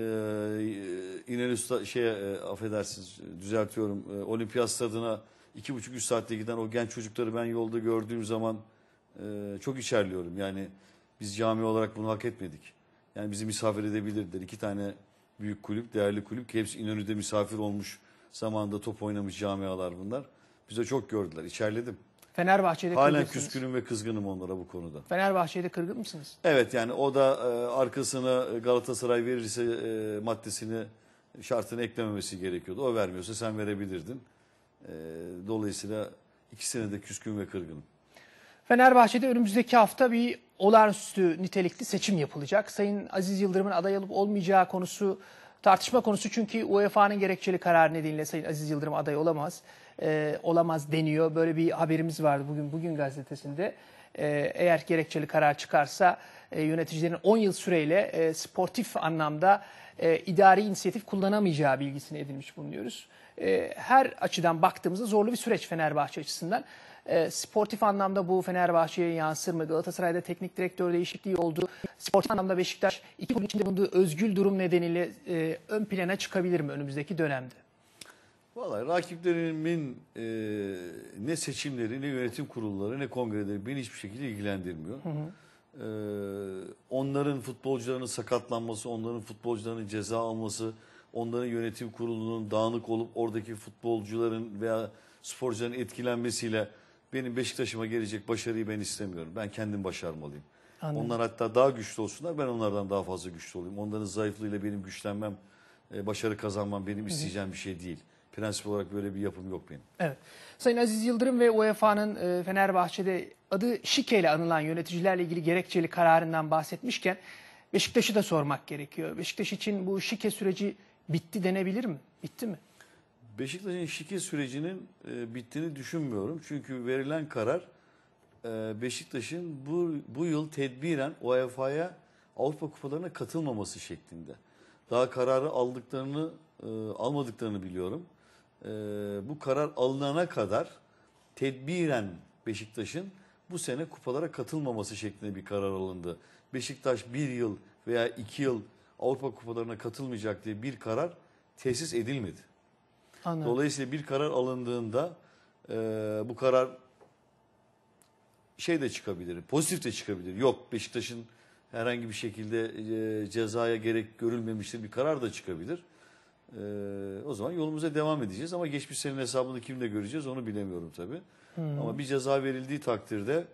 S3: İnönü şeye e, affedersiniz düzeltiyorum e, olimpiyat stadına iki buçuk üç saatte giden o genç çocukları ben yolda gördüğüm zaman e, çok içerliyorum. Yani biz cami olarak bunu hak etmedik. Yani bizi misafir edebilirdiler. İki tane büyük kulüp, değerli kulüp ki hepsi İnönü'de misafir olmuş Zamanında top oynamış camialar bunlar. Bize çok gördüler. İçerledim.
S2: Fenerbahçe'de Halen küskünüm
S3: ve kızgınım onlara bu konuda.
S2: Fenerbahçe'de kırgın mısınız?
S3: Evet yani o da e, arkasına e, Galatasaray verirse e, maddesini şartını eklememesi gerekiyordu. O vermiyorsa sen verebilirdin. E, dolayısıyla ikisine de küskün ve kırgınım.
S2: Fenerbahçe'de önümüzdeki hafta bir olağanüstü nitelikli seçim yapılacak. Sayın Aziz Yıldırım'ın aday olup olmayacağı konusu Tartışma konusu çünkü UEFA'nın gerekçeli kararı nedeniyle Sayın Aziz Yıldırım aday olamaz. E, olamaz deniyor. Böyle bir haberimiz vardı bugün Bugün gazetesinde. E, eğer gerekçeli karar çıkarsa e, yöneticilerin 10 yıl süreyle e, sportif anlamda e, idari inisiyatif kullanamayacağı bilgisini edinmiş bulunuyoruz. E, her açıdan baktığımızda zorlu bir süreç Fenerbahçe açısından. E, sportif anlamda bu Fenerbahçe'ye yansır mı? Galatasaray'da teknik direktör değişikliği oldu sportif anlamda Beşiktaş iki kulübün içinde bulunduğu özgül durum nedeniyle e, ön plana çıkabilir mi önümüzdeki dönemde?
S3: Valla rakiplerimin e, ne seçimleri, ne yönetim kurulları, ne kongreleri beni hiçbir şekilde ilgilendirmiyor. Hı hı. E, onların futbolcularının sakatlanması, onların futbolcularının ceza alması, onların yönetim kurulunun dağınık olup oradaki futbolcuların veya sporcuların etkilenmesiyle benim Beşiktaş'ıma gelecek başarıyı ben istemiyorum. Ben kendim başarmalıyım. Anladım. Onlar hatta daha güçlü olsunlar. Ben onlardan daha fazla güçlü olayım. Onların zayıflığıyla benim güçlenmem, e, başarı kazanmam benim isteyeceğim bir şey değil. Prensip olarak böyle bir yapım yok benim. Evet.
S2: Sayın Aziz Yıldırım ve UEFA'nın e, Fenerbahçe'de adı şike ile anılan yöneticilerle ilgili gerekçeli kararından bahsetmişken Beşiktaş'ı da sormak gerekiyor. Beşiktaş için bu şike süreci bitti denebilir mi? Bitti mi?
S3: Beşiktaş'ın şike sürecinin e, bittiğini düşünmüyorum. Çünkü verilen karar e, Beşiktaş'ın bu, bu yıl tedbiren UEFA'ya Avrupa kupalarına katılmaması şeklinde. Daha kararı aldıklarını e, almadıklarını biliyorum. E, bu karar alınana kadar tedbiren Beşiktaş'ın bu sene kupalara katılmaması şeklinde bir karar alındı. Beşiktaş bir yıl veya iki yıl Avrupa kupalarına katılmayacak diye bir karar tesis edilmedi. Anladım. Dolayısıyla bir karar alındığında e, bu karar şey de çıkabilir, pozitif de çıkabilir. Yok Beşiktaş'ın herhangi bir şekilde e, cezaya gerek görülmemiştir bir karar da çıkabilir. E, o zaman yolumuza devam edeceğiz ama geçmiş senin hesabını kimle göreceğiz onu bilemiyorum tabii. Hmm. Ama bir ceza verildiği takdirde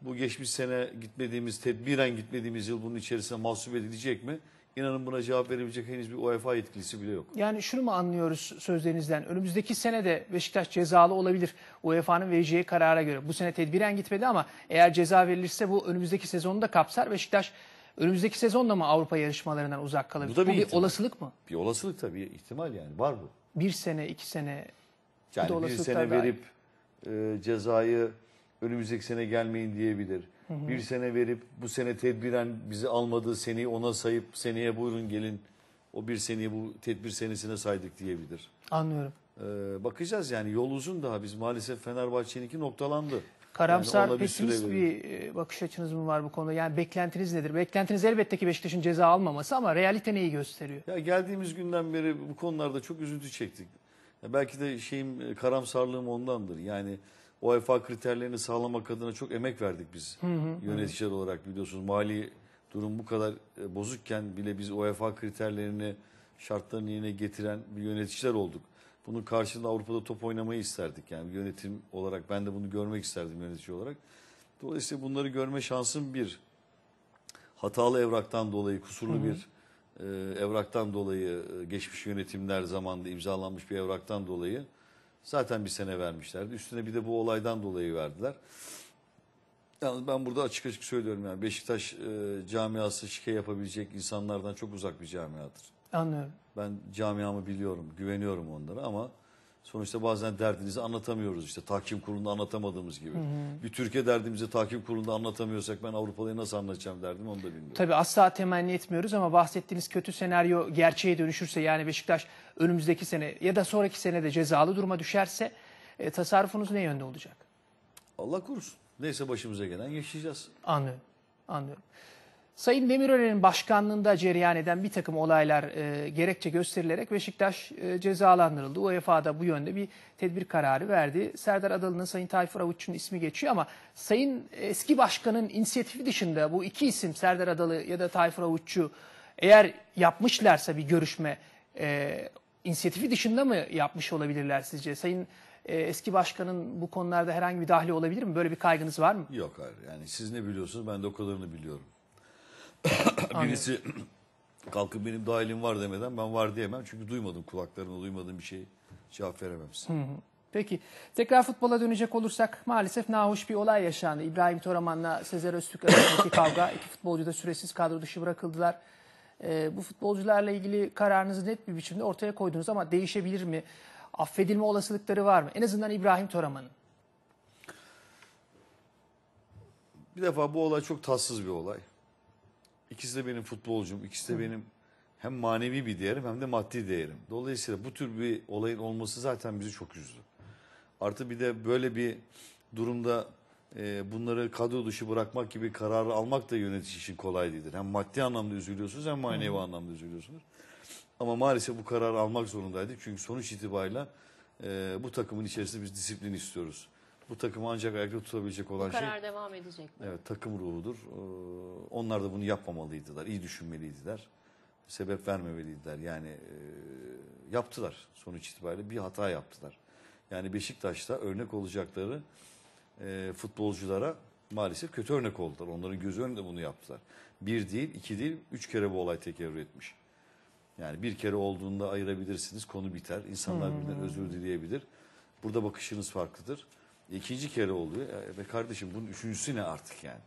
S3: bu geçmiş sene gitmediğimiz, tedbiren gitmediğimiz yıl bunun içerisine mahsup edilecek mi? İnanın buna cevap verebilecek henüz bir UEFA yetkilisi bile yok.
S2: Yani şunu mu anlıyoruz sözlerinizden? Önümüzdeki sene de Beşiktaş cezalı olabilir. UEFA'nın vereceği karara göre. Bu sene tedbiren gitmedi ama eğer ceza verilirse bu önümüzdeki sezonu da kapsar. Beşiktaş önümüzdeki sezonda mı Avrupa yarışmalarından uzak kalabilir? Bu da bir, bu bir olasılık mı? Bir
S3: olasılık tabii ihtimal yani var bu.
S2: Bir sene, iki sene. Yani bir sene verip
S3: e, cezayı önümüzdeki sene gelmeyin diyebilir Hı hı. Bir sene verip bu sene tedbiren bizi almadığı seneyi ona sayıp seneye buyurun gelin o bir seneyi bu tedbir senesine saydık diyebilir. Anlıyorum. Ee, bakacağız yani yol uzun daha biz maalesef Fenerbahçe'ninki noktalandı. Karamsar, yani pesimist bir,
S2: e, bakış açınız mı var bu konuda? Yani beklentiniz nedir? Beklentiniz elbette ki Beşiktaş'ın ceza almaması ama realite neyi gösteriyor? Ya geldiğimiz
S3: günden beri bu konularda çok üzüntü çektik. Ya belki de şeyim e, karamsarlığım ondandır. Yani UEFA kriterlerini sağlamak adına çok emek verdik biz hı hı, yöneticiler hı. olarak biliyorsunuz. Mali durum bu kadar e, bozukken bile biz UEFA kriterlerini şartlarını yerine getiren bir yöneticiler olduk. Bunun karşılığında Avrupa'da top oynamayı isterdik. Yani yönetim olarak ben de bunu görmek isterdim yönetici olarak. Dolayısıyla bunları görme şansım bir. Hatalı evraktan dolayı, kusurlu hı hı. bir e, evraktan dolayı, e, geçmiş yönetimler zamanında imzalanmış bir evraktan dolayı Zaten bir sene vermişlerdi. Üstüne bir de bu olaydan dolayı verdiler. Yalnız ben burada açık açık söylüyorum yani Beşiktaş e, camiası şike yapabilecek insanlardan çok uzak bir camiadır. Anlıyorum. Ben camiamı biliyorum, güveniyorum onlara ama Sonuçta bazen derdinizi anlatamıyoruz işte tahkim kurulunda anlatamadığımız gibi. Hı hı. Bir Türkiye derdimizi tahkim kurulunda anlatamıyorsak ben Avrupalı'ya nasıl anlatacağım derdim onu da bilmiyorum. Tabii
S2: asla temenni etmiyoruz ama bahsettiğiniz kötü senaryo gerçeğe dönüşürse yani Beşiktaş önümüzdeki sene ya da sonraki sene de cezalı duruma düşerse e, tasarrufunuz ne yönde olacak?
S3: Allah korusun. Neyse başımıza gelen yaşayacağız.
S2: Anlıyorum. Anlıyorum. Sayın Demirören'in başkanlığında cereyan eden bir takım olaylar e, gerekçe gösterilerek Beşiktaş e, cezalandırıldı. UEFA'da bu yönde bir tedbir kararı verdi. Serdar Adalı'nın Sayın Tayfur Avuççu'nun ismi geçiyor ama Sayın eski başkanın inisiyatifi dışında bu iki isim Serdar Adalı ya da Tayfur Avuççu eğer yapmışlarsa bir görüşme e, inisiyatifi dışında mı yapmış olabilirler sizce? Sayın e, eski başkanın bu konularda herhangi bir dahli olabilir mi? Böyle bir kaygınız var mı?
S3: Yok hayır. Yani siz ne biliyorsunuz ben de o kadarını biliyorum. Birisi kalkıp benim dahilim var demeden ben var diyemem. Çünkü duymadım kulaklarımda duymadığım bir şey cevap veremem
S2: size. Peki tekrar futbola dönecek olursak maalesef nahoş bir olay yaşandı. İbrahim Toraman'la Sezer Öztürk arasındaki kavga. iki futbolcu da süresiz kadro dışı bırakıldılar. Ee, bu futbolcularla ilgili kararınızı net bir biçimde ortaya koydunuz ama değişebilir mi? Affedilme olasılıkları var mı? En azından İbrahim Toraman'ın.
S3: Bir defa bu olay çok tatsız bir olay. İkisi de benim futbolcum, ikisi de benim hem manevi bir değerim hem de maddi değerim. Dolayısıyla bu tür bir olayın olması zaten bizi çok üzdü. Artı bir de böyle bir durumda e, bunları kadro dışı bırakmak gibi kararı almak da yönetici için kolay değildir. Hem maddi anlamda üzülüyorsunuz hem manevi Hı. anlamda üzülüyorsunuz. Ama maalesef bu kararı almak zorundaydık. Çünkü sonuç itibariyle e, bu takımın içerisinde biz disiplin istiyoruz. Bu takım ancak ayakta tutabilecek olan Bu şey... karar
S1: devam edecek.
S3: mi? Evet takım ruhudur. Ee, onlar da bunu yapmamalıydılar. iyi düşünmeliydiler. Sebep vermemeliydiler. Yani e, yaptılar sonuç itibariyle. Bir hata yaptılar. Yani Beşiktaş'ta örnek olacakları e, futbolculara maalesef kötü örnek oldular. Onların gözü önünde bunu yaptılar. Bir değil, iki değil, üç kere bu olay tekerrür etmiş. Yani bir kere olduğunda ayırabilirsiniz, konu biter. İnsanlar hmm. birbirinden özür dileyebilir. Burada bakışınız farklıdır. İkinci kere oluyor. E be kardeşim bunun üçüncüsü ne artık yani?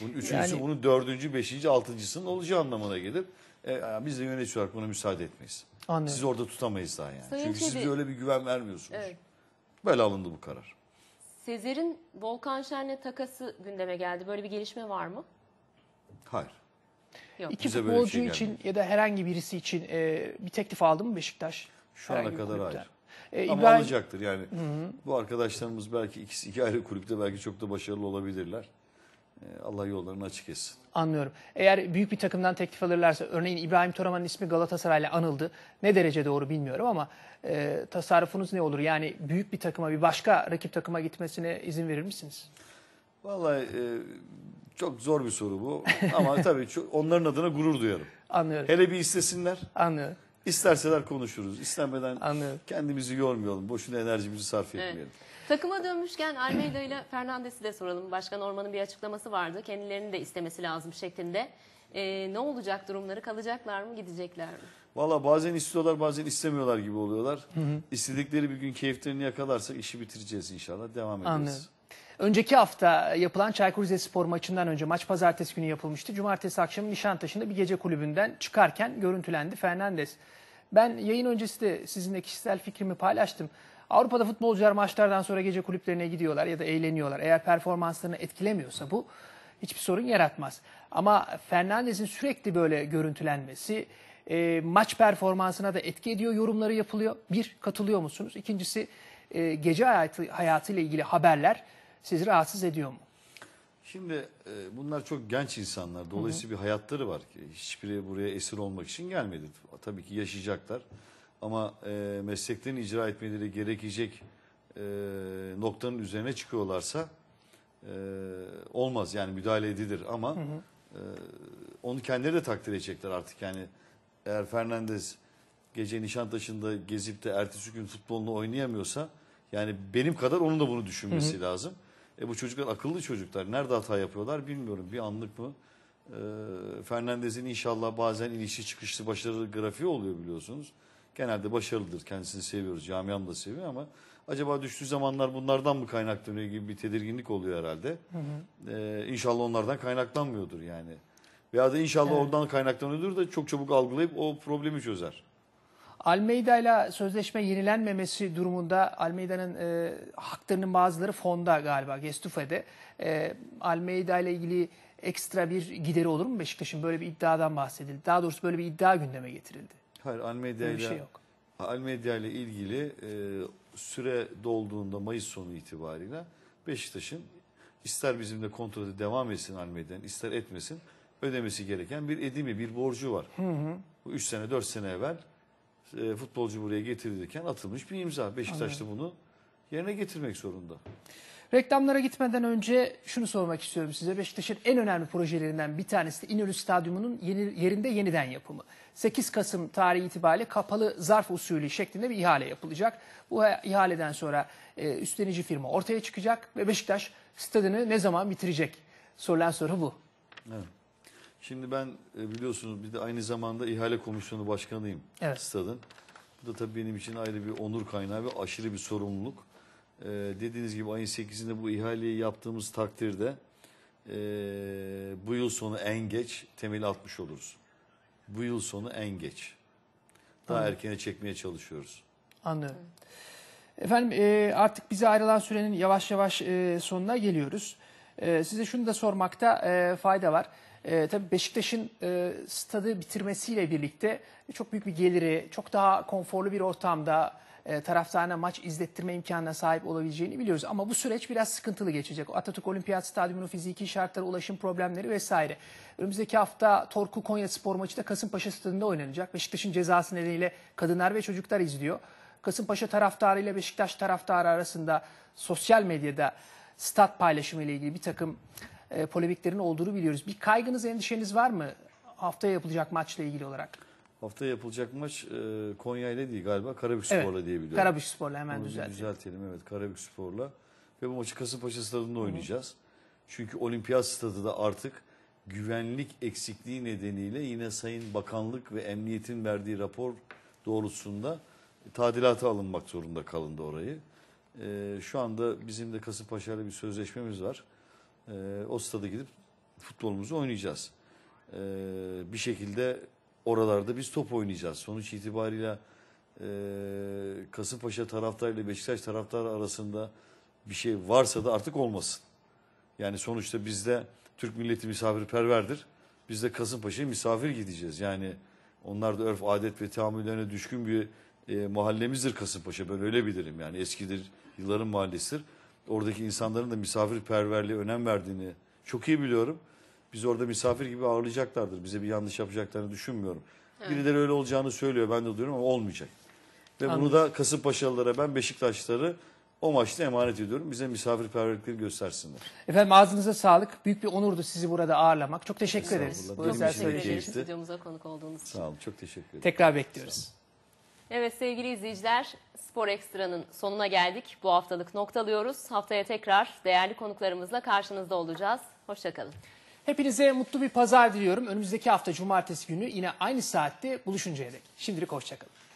S3: Bunun üçüncüsü yani, bunun dördüncü, beşinci, altıncısının olacağı anlamına gelir. E, e biz de yönetici olarak buna müsaade etmeyiz. Anladım. Sizi orada tutamayız daha yani. Sayın Çünkü siz öyle bir güven vermiyorsunuz. Evet. Böyle alındı bu karar.
S1: Sezer'in Volkan Şen'le takası gündeme geldi. Böyle bir gelişme var mı?
S3: Hayır.
S2: Yok. İki şey futbolcu şey için ya da herhangi birisi için e, bir teklif aldı mı Beşiktaş? Şu herhangi ana kadar hayır. E, Ama İbrahim... alacaktır yani. Hı hı.
S3: Bu arkadaşlarımız belki ikisi iki ayrı kulüpte belki çok da başarılı olabilirler. E, Allah yollarını açık etsin.
S2: Anlıyorum. Eğer büyük bir takımdan teklif alırlarsa, örneğin İbrahim Toraman'ın ismi Galatasaray'la anıldı. Ne derece doğru bilmiyorum ama e, tasarrufunuz ne olur? Yani büyük bir takıma, bir başka rakip takıma gitmesine izin verir misiniz?
S3: Vallahi e, çok zor bir soru bu. ama tabii onların adına gurur duyarım. Anlıyorum. Hele bir istesinler. Anlıyorum. İsterseler konuşuruz. İstemeden Anlıyorum. kendimizi yormayalım. Boşuna enerjimizi sarf etmeyelim. Evet.
S1: Takıma dönmüşken Almeida ile Fernandes'i de soralım. Başkan Orman'ın bir açıklaması vardı. Kendilerini de istemesi lazım şeklinde. Ee, ne olacak durumları? Kalacaklar mı? Gidecekler mi?
S3: Valla bazen istiyorlar bazen istemiyorlar gibi oluyorlar. Hı hı. İstedikleri bir gün keyiflerini yakalarsak işi bitireceğiz inşallah. Devam ederiz. Anladım.
S2: Önceki hafta yapılan Çaykur Rizespor maçından önce maç pazartesi günü yapılmıştı. Cumartesi akşamı Nişantaşı'nda bir gece kulübünden çıkarken görüntülendi Fernandes. Ben yayın öncesi de sizinle kişisel fikrimi paylaştım. Avrupa'da futbolcular maçlardan sonra gece kulüplerine gidiyorlar ya da eğleniyorlar. Eğer performanslarını etkilemiyorsa bu hiçbir sorun yaratmaz. Ama Fernandez'in sürekli böyle görüntülenmesi e, maç performansına da etki ediyor. Yorumları yapılıyor. Bir, katılıyor musunuz? İkincisi e, gece hayatı, hayatıyla ilgili haberler sizi rahatsız ediyor mu?
S3: Şimdi e, bunlar çok genç insanlar. Dolayısıyla bir hayatları var ki hiçbiri buraya esir olmak için gelmedi. Tabii ki yaşayacaklar. Ama e, mesleklerini icra etmeleri gerekecek e, noktanın üzerine çıkıyorlarsa e, olmaz. Yani müdahale edilir ama E, onu kendileri de takdir edecekler artık. Yani eğer Fernandez gece Nişantaşı'nda gezip de ertesi gün futbolunu oynayamıyorsa yani benim kadar onun da bunu düşünmesi hı hı. lazım. E bu çocuklar akıllı çocuklar. Nerede hata yapıyorlar bilmiyorum. Bir anlık mı? E, Fernandez'in inşallah bazen inişi çıkışlı başarılı grafiği oluyor biliyorsunuz. Genelde başarılıdır. Kendisini seviyoruz. Camiam da seviyor ama acaba düştüğü zamanlar bunlardan mı kaynaklanıyor gibi bir tedirginlik oluyor herhalde. Hı hı. E, inşallah onlardan kaynaklanmıyordur yani. Veya da inşallah evet. ondan kaynaklanıyordur da çok çabuk algılayıp o problemi çözer.
S2: Almeyda ile sözleşme yenilenmemesi durumunda Almeyda'nın e, haklarının bazıları fonda galiba Gestufe'de. E, Almeyda ile ilgili ekstra bir gideri olur mu Beşiktaş'ın böyle bir iddiadan bahsedildi. Daha doğrusu böyle bir iddia gündeme getirildi.
S3: Hayır Almeyda ile şey yok. ile ilgili e, süre dolduğunda Mayıs sonu itibariyle Beşiktaş'ın ister bizimle kontratı devam etsin Almeyda'nın ister etmesin ödemesi gereken bir edimi bir borcu var. Hı hı. Bu 3 sene 4 sene evvel e, futbolcu buraya getirilirken atılmış bir imza. Beşiktaş'ta bunu yerine getirmek zorunda.
S2: Reklamlara gitmeden önce şunu sormak istiyorum size. Beşiktaş'ın en önemli projelerinden bir tanesi de İnönü Stadyumu'nun yeni, yerinde yeniden yapımı. 8 Kasım tarihi itibariyle kapalı zarf usulü şeklinde bir ihale yapılacak. Bu ihaleden sonra e, üstlenici firma ortaya çıkacak ve Beşiktaş stadını ne zaman bitirecek? Sorulan soru bu.
S1: Evet.
S3: Şimdi ben e, biliyorsunuz bir de aynı zamanda ihale komisyonu başkanıyım Evet. stadın. Bu da tabii benim için ayrı bir onur kaynağı ve aşırı bir sorumluluk. E, dediğiniz gibi ayın 8'inde bu ihaleyi yaptığımız takdirde e, bu yıl sonu en geç temeli atmış oluruz. Bu yıl sonu en geç. Daha erkene çekmeye çalışıyoruz.
S2: Anlıyorum. Efendim e, artık bize ayrılan sürenin yavaş yavaş e, sonuna geliyoruz. E, size şunu da sormakta e, fayda var. E, tabii Beşiktaş'ın e, stadı bitirmesiyle birlikte e, çok büyük bir geliri, çok daha konforlu bir ortamda e, taraftarına maç izlettirme imkanına sahip olabileceğini biliyoruz. Ama bu süreç biraz sıkıntılı geçecek. Atatürk Olimpiyat Stadyumu'nun fiziki şartları, ulaşım problemleri vesaire. Önümüzdeki hafta Torku Konya spor maçı da Kasımpaşa stadında oynanacak. Beşiktaş'ın cezası nedeniyle kadınlar ve çocuklar izliyor. Kasımpaşa taraftarı ile Beşiktaş taraftarı arasında sosyal medyada stat paylaşımı ile ilgili bir takım e, polemiklerin olduğunu biliyoruz. Bir kaygınız, endişeniz var mı haftaya yapılacak maçla ilgili olarak?
S3: Haftaya yapılacak maç e, Konya ile değil galiba Karabükspor'la evet, diye biliyorum. Sporla hemen düzeltelim. Düzeltelim evet Sporla Ve bu maçı Kasımpaşa stadında oynayacağız. Çünkü olimpiyat stadı da artık güvenlik eksikliği nedeniyle yine Sayın Bakanlık ve Emniyetin verdiği rapor doğrultusunda tadilata alınmak zorunda kalındı orayı. E, şu anda bizim de Kasımpaşa'yla bir sözleşmemiz var. E, o stada gidip futbolumuzu oynayacağız. E, bir şekilde oralarda biz top oynayacağız. Sonuç itibariyle e, Kasımpaşa taraftarıyla Beşiktaş taraftarı arasında bir şey varsa da artık olmasın. Yani sonuçta bizde Türk milleti misafirperverdir. Biz de Kasımpaşa'ya misafir gideceğiz. Yani onlar da örf, adet ve tahammüllerine düşkün bir e, mahallemizdir Kasımpaşa. Ben öyle bilirim yani eskidir, yılların mahallesidir. Oradaki insanların da misafirperverliğe önem verdiğini çok iyi biliyorum. Biz orada misafir gibi ağırlayacaklardır. Bize bir yanlış yapacaklarını düşünmüyorum. Evet. Birileri öyle olacağını söylüyor ben de diyorum ama olmayacak. Ve Anladım. bunu da Kasımpaşalılara ben Beşiktaşları o maçta emanet ediyorum. Bize misafirperverlikleri göstersinler.
S2: Efendim ağzınıza sağlık. Büyük bir onurdu sizi burada ağırlamak. Çok teşekkür ederiz. Bu özel söyleşi Stüdyomuza konuk olduğunuz için. Sağ olun. Çok teşekkür ederim. Tekrar bekliyoruz.
S1: Evet sevgili izleyiciler Spor Ekstra'nın sonuna geldik. Bu haftalık noktalıyoruz. Haftaya tekrar değerli konuklarımızla karşınızda olacağız. Hoşçakalın.
S2: Hepinize mutlu bir pazar diliyorum. Önümüzdeki hafta cumartesi günü yine aynı saatte buluşuncaya dek. Şimdilik hoşçakalın.